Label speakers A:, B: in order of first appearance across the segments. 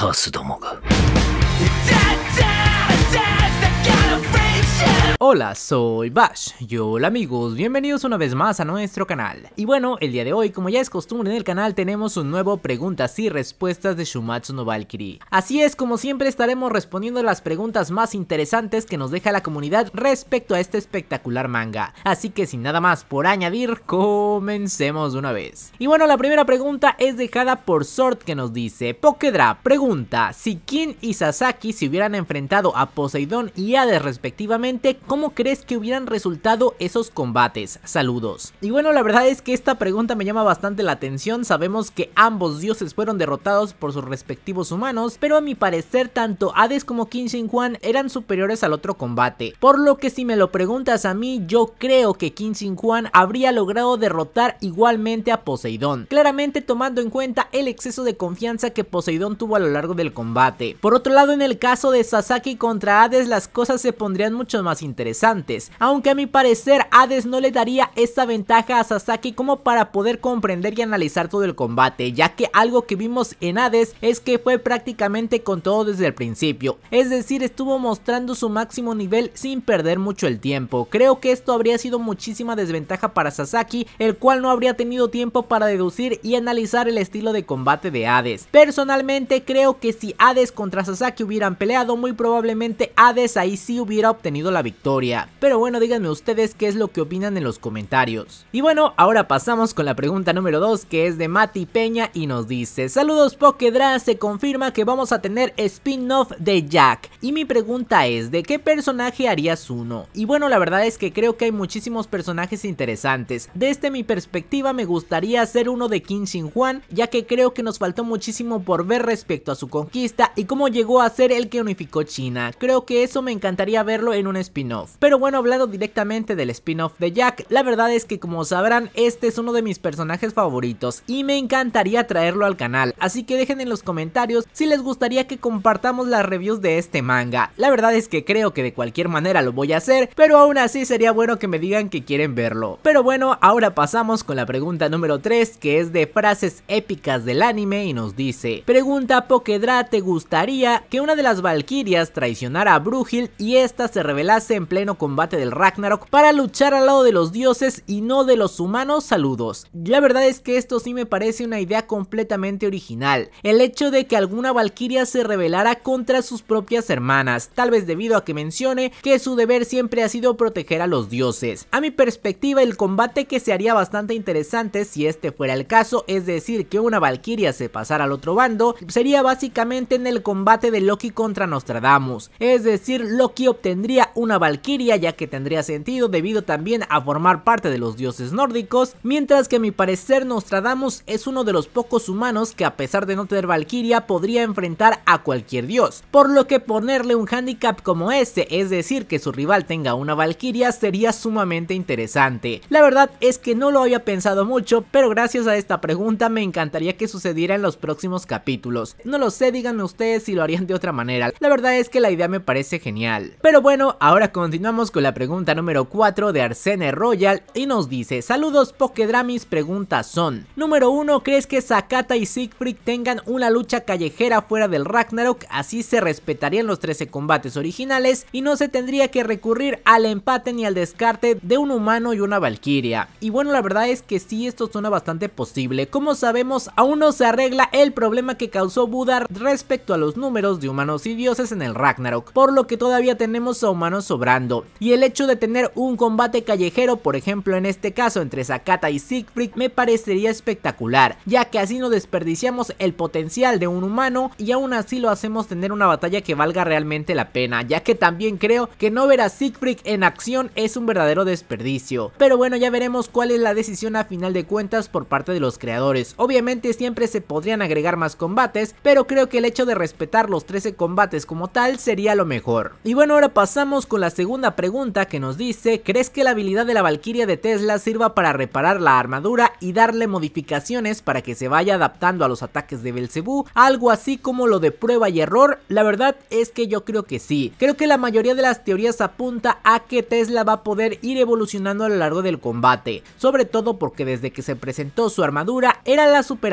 A: カースどもが。Hola, soy Bash y hola amigos, bienvenidos una vez más a nuestro canal. Y bueno, el día de hoy, como ya es costumbre en el canal, tenemos un nuevo preguntas y respuestas de Shumatsu no Valkyrie. Así es, como siempre estaremos respondiendo las preguntas más interesantes que nos deja la comunidad respecto a este espectacular manga. Así que sin nada más por añadir, comencemos una vez. Y bueno, la primera pregunta es dejada por Sort que nos dice, Pokedra pregunta, si Kim y Sasaki se hubieran enfrentado a Poseidón y Hades respectivamente, ¿cómo crees que hubieran resultado esos combates? Saludos. Y bueno, la verdad es que esta pregunta me llama bastante la atención, sabemos que ambos dioses fueron derrotados por sus respectivos humanos, pero a mi parecer tanto Hades como Qin Juan eran superiores al otro combate, por lo que si me lo preguntas a mí, yo creo que Qin sin Juan habría logrado derrotar igualmente a Poseidón, claramente tomando en cuenta el exceso de confianza que Poseidón tuvo a lo largo del combate. Por otro lado, en el caso de Sasaki contra Hades, las cosas se pondrían mucho más interesantes interesantes, aunque a mi parecer Hades no le daría esa ventaja a Sasaki como para poder comprender y analizar todo el combate, ya que algo que vimos en Hades es que fue prácticamente con todo desde el principio, es decir estuvo mostrando su máximo nivel sin perder mucho el tiempo, creo que esto habría sido muchísima desventaja para Sasaki, el cual no habría tenido tiempo para deducir y analizar el estilo de combate de Hades. Personalmente creo que si Hades contra Sasaki hubieran peleado, muy probablemente Hades ahí sí hubiera obtenido la victoria pero bueno, díganme ustedes qué es lo que opinan en los comentarios. Y bueno, ahora pasamos con la pregunta número 2 que es de Mati Peña y nos dice, saludos Pokedra, se confirma que vamos a tener spin-off de Jack. Y mi pregunta es, ¿de qué personaje harías uno? Y bueno, la verdad es que creo que hay muchísimos personajes interesantes. Desde mi perspectiva me gustaría hacer uno de Kim Shin Juan, ya que creo que nos faltó muchísimo por ver respecto a su conquista y cómo llegó a ser el que unificó China. Creo que eso me encantaría verlo en un spin-off. Pero bueno, hablando directamente del spin-off de Jack, la verdad es que como sabrán, este es uno de mis personajes favoritos y me encantaría traerlo al canal, así que dejen en los comentarios si les gustaría que compartamos las reviews de este manga. La verdad es que creo que de cualquier manera lo voy a hacer, pero aún así sería bueno que me digan que quieren verlo. Pero bueno, ahora pasamos con la pregunta número 3 que es de frases épicas del anime y nos dice, pregunta Pokedra, ¿te gustaría que una de las Valkirias traicionara a Brugil y esta se revelase en pleno combate del Ragnarok para luchar al lado de los dioses y no de los humanos, saludos. La verdad es que esto sí me parece una idea completamente original, el hecho de que alguna valquiria se rebelara contra sus propias hermanas, tal vez debido a que mencione que su deber siempre ha sido proteger a los dioses. A mi perspectiva el combate que se haría bastante interesante si este fuera el caso, es decir que una valquiria se pasara al otro bando, sería básicamente en el combate de Loki contra Nostradamus, es decir Loki obtendría una Valquiria, ya que tendría sentido debido también a formar parte de los dioses nórdicos, mientras que a mi parecer Nostradamus es uno de los pocos humanos que a pesar de no tener Valkyria podría enfrentar a cualquier dios, por lo que ponerle un handicap como este, es decir que su rival tenga una Valkyria sería sumamente interesante. La verdad es que no lo había pensado mucho, pero gracias a esta pregunta me encantaría que sucediera en los próximos capítulos. No lo sé, díganme ustedes si lo harían de otra manera. La verdad es que la idea me parece genial. Pero bueno, ahora con continuamos con la pregunta número 4 de Arsene Royal y nos dice, saludos Pokedramis, preguntas son, número 1, ¿crees que Sakata y Siegfried tengan una lucha callejera fuera del Ragnarok? Así se respetarían los 13 combates originales y no se tendría que recurrir al empate ni al descarte de un humano y una valquiria. Y bueno, la verdad es que sí, esto suena bastante posible. Como sabemos, aún no se arregla el problema que causó Budar respecto a los números de humanos y dioses en el Ragnarok, por lo que todavía tenemos a humanos sobre y el hecho de tener un combate callejero, por ejemplo en este caso entre Sakata y Siegfried, me parecería espectacular, ya que así no desperdiciamos el potencial de un humano y aún así lo hacemos tener una batalla que valga realmente la pena, ya que también creo que no ver a Siegfried en acción es un verdadero desperdicio. Pero bueno, ya veremos cuál es la decisión a final de cuentas por parte de los creadores. Obviamente siempre se podrían agregar más combates, pero creo que el hecho de respetar los 13 combates como tal sería lo mejor. Y bueno, ahora pasamos con las segunda pregunta que nos dice, ¿crees que la habilidad de la Valkyria de Tesla sirva para reparar la armadura y darle modificaciones para que se vaya adaptando a los ataques de Belcebú? Algo así como lo de prueba y error, la verdad es que yo creo que sí. Creo que la mayoría de las teorías apunta a que Tesla va a poder ir evolucionando a lo largo del combate, sobre todo porque desde que se presentó su armadura era la Super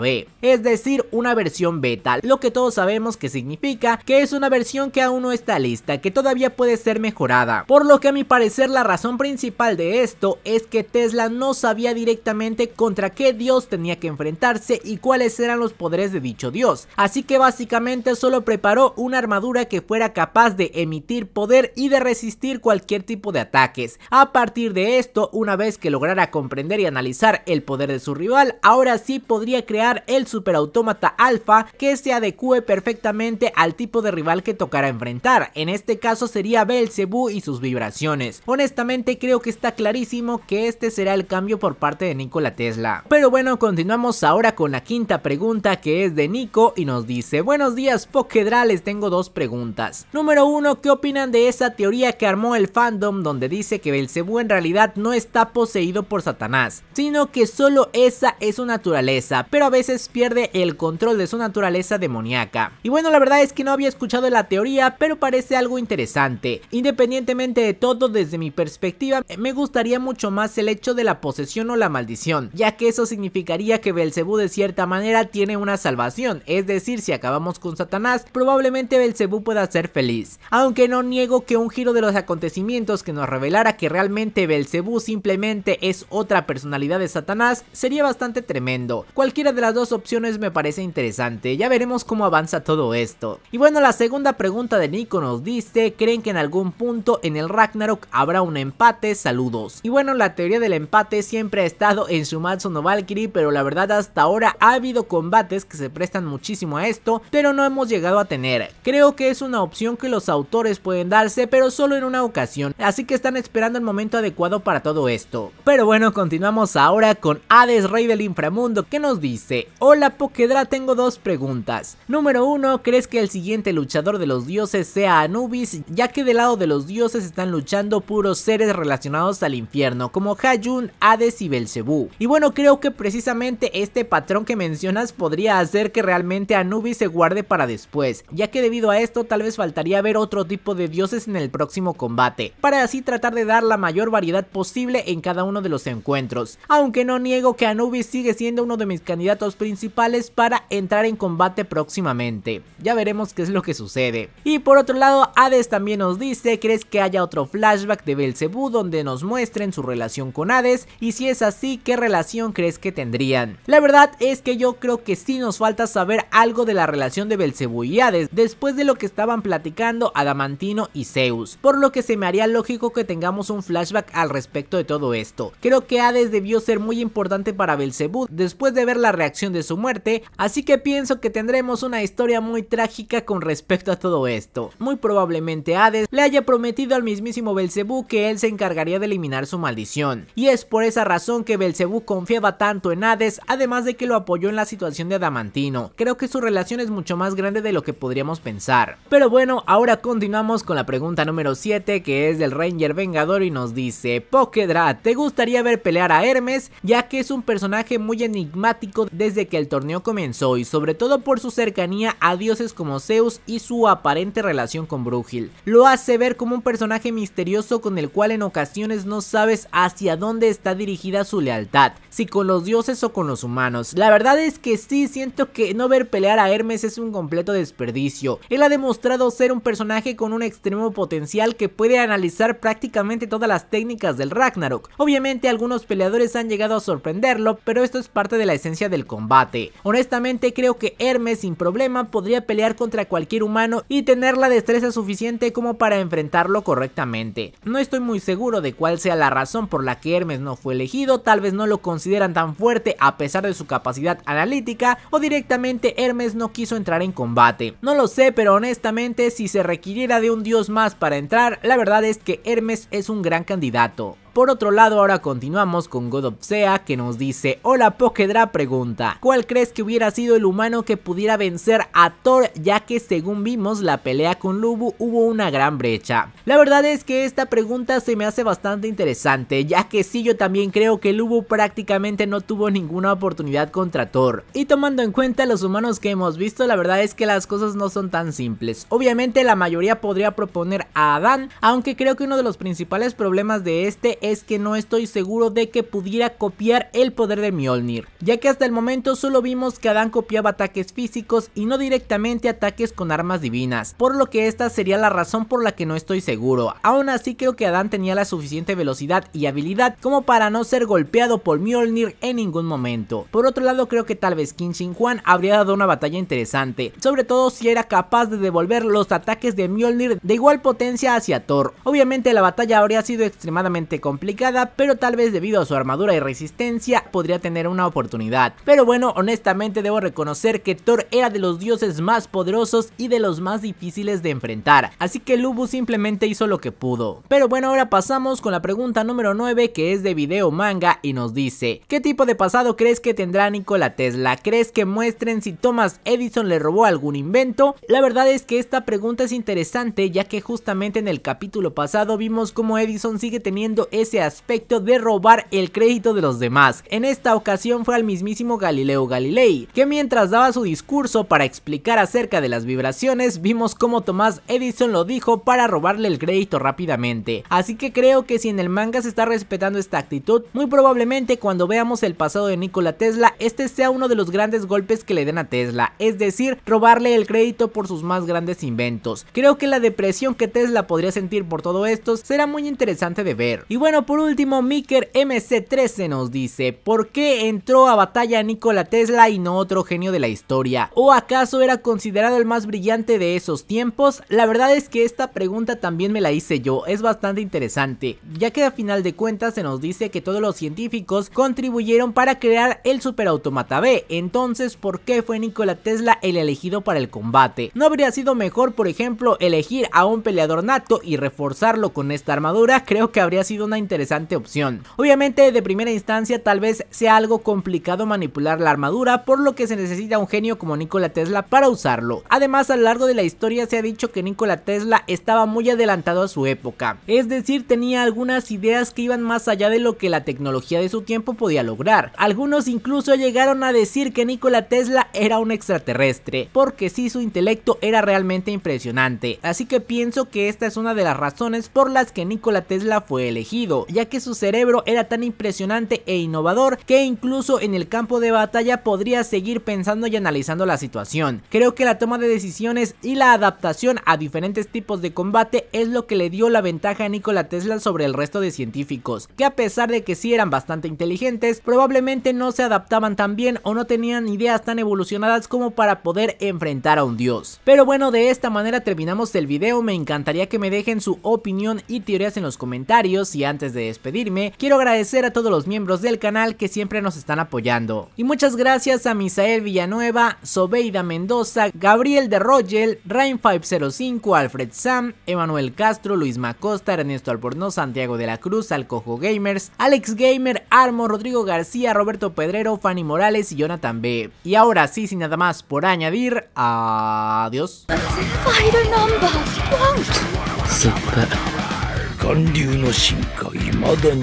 A: B, es decir, una versión beta, lo que todos sabemos que significa que es una versión que aún no está lista, que todavía puede ser mejorada. Por lo que a mi parecer la razón principal de esto es que Tesla no sabía directamente contra qué dios tenía que enfrentarse y cuáles eran los poderes de dicho dios. Así que básicamente solo preparó una armadura que fuera capaz de emitir poder y de resistir cualquier tipo de ataques. A partir de esto, una vez que lograra comprender y analizar el poder de su rival, ahora sí podría crear el superautómata alfa que se adecue perfectamente al tipo de rival que tocara enfrentar. En este caso sería Bell y sus vibraciones. Honestamente creo que está clarísimo que este será el cambio por parte de Nikola Tesla. Pero bueno, continuamos ahora con la quinta pregunta que es de Nico y nos dice, buenos días Pokedra, les tengo dos preguntas. Número uno, ¿qué opinan de esa teoría que armó el fandom donde dice que Belcebú en realidad no está poseído por Satanás, sino que solo esa es su naturaleza, pero a veces pierde el control de su naturaleza demoníaca? Y bueno, la verdad es que no había escuchado la teoría, pero parece algo interesante. Independientemente de todo, desde mi perspectiva, me gustaría mucho más el hecho de la posesión o la maldición, ya que eso significaría que Belcebú de cierta manera tiene una salvación, es decir, si acabamos con Satanás, probablemente Belcebú pueda ser feliz. Aunque no niego que un giro de los acontecimientos que nos revelara que realmente Belcebú simplemente es otra personalidad de Satanás sería bastante tremendo. Cualquiera de las dos opciones me parece interesante, ya veremos cómo avanza todo esto. Y bueno, la segunda pregunta de Nico nos dice, ¿creen que en algún punto, en el Ragnarok habrá un empate, saludos. Y bueno, la teoría del empate siempre ha estado en Shumatsu no Valkyrie, pero la verdad hasta ahora ha habido combates que se prestan muchísimo a esto, pero no hemos llegado a tener. Creo que es una opción que los autores pueden darse, pero solo en una ocasión, así que están esperando el momento adecuado para todo esto. Pero bueno, continuamos ahora con Hades, Rey del Inframundo, que nos dice, Hola Pokedra, tengo dos preguntas. Número uno ¿crees que el siguiente luchador de los dioses sea Anubis, ya que del lado de los dioses están luchando puros seres relacionados al infierno, como Hayun, Hades y Belcebú. Y bueno, creo que precisamente este patrón que mencionas podría hacer que realmente Anubis se guarde para después, ya que debido a esto tal vez faltaría ver otro tipo de dioses en el próximo combate, para así tratar de dar la mayor variedad posible en cada uno de los encuentros. Aunque no niego que Anubis sigue siendo uno de mis candidatos principales para entrar en combate próximamente. Ya veremos qué es lo que sucede. Y por otro lado, Hades también nos dice ¿crees que haya otro flashback de Belcebú donde nos muestren su relación con Hades? Y si es así, ¿qué relación crees que tendrían? La verdad es que yo creo que sí nos falta saber algo de la relación de Belcebú y Hades, después de lo que estaban platicando Adamantino y Zeus, por lo que se me haría lógico que tengamos un flashback al respecto de todo esto. Creo que Hades debió ser muy importante para Belcebú después de ver la reacción de su muerte, así que pienso que tendremos una historia muy trágica con respecto a todo esto. Muy probablemente Hades le haya prometido al mismísimo Belcebú que él se encargaría de eliminar su maldición. Y es por esa razón que Belcebú confiaba tanto en Hades, además de que lo apoyó en la situación de Adamantino. Creo que su relación es mucho más grande de lo que podríamos pensar. Pero bueno, ahora continuamos con la pregunta número 7 que es del Ranger Vengador y nos dice, Pokedra, ¿te gustaría ver pelear a Hermes? Ya que es un personaje muy enigmático desde que el torneo comenzó y sobre todo por su cercanía a dioses como Zeus y su aparente relación con Brújil. Lo hace ver como un personaje misterioso con el cual en ocasiones no sabes hacia dónde está dirigida su lealtad, si con los dioses o con los humanos. La verdad es que sí, siento que no ver pelear a Hermes es un completo desperdicio. Él ha demostrado ser un personaje con un extremo potencial que puede analizar prácticamente todas las técnicas del Ragnarok. Obviamente algunos peleadores han llegado a sorprenderlo, pero esto es parte de la esencia del combate. Honestamente creo que Hermes sin problema podría pelear contra cualquier humano y tener la destreza suficiente como para enfrentar enfrentarlo correctamente. No estoy muy seguro de cuál sea la razón por la que Hermes no fue elegido, tal vez no lo consideran tan fuerte a pesar de su capacidad analítica o directamente Hermes no quiso entrar en combate. No lo sé, pero honestamente si se requiriera de un dios más para entrar, la verdad es que Hermes es un gran candidato. Por otro lado, ahora continuamos con God of Sea que nos dice, hola Pokedra pregunta, ¿cuál crees que hubiera sido el humano que pudiera vencer a Thor ya que según vimos la pelea con Lubu hubo una gran brecha? La verdad es que esta pregunta se me hace bastante interesante ya que sí yo también creo que Lubu prácticamente no tuvo ninguna oportunidad contra Thor y tomando en cuenta los humanos que hemos visto la verdad es que las cosas no son tan simples, obviamente la mayoría podría proponer a Adán aunque creo que uno de los principales problemas de este es que no estoy seguro de que pudiera copiar el poder de Mjolnir, ya que hasta el momento solo vimos que Adán copiaba ataques físicos y no directamente ataques con armas divinas, por lo que esta sería la razón por la que no estoy seguro. Aún así creo que Adán tenía la suficiente velocidad y habilidad como para no ser golpeado por Mjolnir en ningún momento. Por otro lado creo que tal vez kim Shin Juan habría dado una batalla interesante, sobre todo si era capaz de devolver los ataques de Mjolnir de igual potencia hacia Thor. Obviamente la batalla habría sido extremadamente complicada complicada, pero tal vez debido a su armadura y resistencia podría tener una oportunidad. Pero bueno, honestamente debo reconocer que Thor era de los dioses más poderosos y de los más difíciles de enfrentar, así que Lubu simplemente hizo lo que pudo. Pero bueno, ahora pasamos con la pregunta número 9 que es de video manga y nos dice, ¿qué tipo de pasado crees que tendrá Nikola Tesla? ¿Crees que muestren si Thomas Edison le robó algún invento? La verdad es que esta pregunta es interesante ya que justamente en el capítulo pasado vimos cómo Edison sigue teniendo ese aspecto de robar el crédito de los demás. En esta ocasión fue al mismísimo Galileo Galilei, que mientras daba su discurso para explicar acerca de las vibraciones, vimos como Tomás Edison lo dijo para robarle el crédito rápidamente. Así que creo que si en el manga se está respetando esta actitud, muy probablemente cuando veamos el pasado de Nikola Tesla, este sea uno de los grandes golpes que le den a Tesla, es decir, robarle el crédito por sus más grandes inventos. Creo que la depresión que Tesla podría sentir por todo esto será muy interesante de ver. Y bueno, bueno, por último, Miker MC13 nos dice, ¿por qué entró a batalla Nikola Tesla y no otro genio de la historia? ¿O acaso era considerado el más brillante de esos tiempos? La verdad es que esta pregunta también me la hice yo, es bastante interesante, ya que a final de cuentas se nos dice que todos los científicos contribuyeron para crear el Automata B, entonces ¿por qué fue Nikola Tesla el elegido para el combate? ¿No habría sido mejor, por ejemplo, elegir a un peleador nato y reforzarlo con esta armadura? Creo que habría sido una interesante opción. Obviamente de primera instancia tal vez sea algo complicado manipular la armadura por lo que se necesita un genio como Nikola Tesla para usarlo. Además a lo largo de la historia se ha dicho que Nikola Tesla estaba muy adelantado a su época, es decir tenía algunas ideas que iban más allá de lo que la tecnología de su tiempo podía lograr. Algunos incluso llegaron a decir que Nikola Tesla era un extraterrestre, porque sí su intelecto era realmente impresionante, así que pienso que esta es una de las razones por las que Nikola Tesla fue elegido ya que su cerebro era tan impresionante e innovador que incluso en el campo de batalla podría seguir pensando y analizando la situación. Creo que la toma de decisiones y la adaptación a diferentes tipos de combate es lo que le dio la ventaja a Nikola Tesla sobre el resto de científicos, que a pesar de que sí eran bastante inteligentes, probablemente no se adaptaban tan bien o no tenían ideas tan evolucionadas como para poder enfrentar a un dios. Pero bueno, de esta manera terminamos el video, me encantaría que me dejen su opinión y teorías en los comentarios y antes antes de despedirme, quiero agradecer a todos los miembros del canal que siempre nos están apoyando. Y muchas gracias a Misael Villanueva, Sobeida Mendoza, Gabriel de Rogel, Rain505, Alfred Sam, Emanuel Castro, Luis Macosta, Ernesto Albornoz, Santiago de la Cruz, Alcojo Gamers, Alex Gamer, Armo, Rodrigo García, Roberto Pedrero, Fanny Morales y Jonathan B. Y ahora sí, sin nada más por añadir, adiós. 寒流の進化いまだに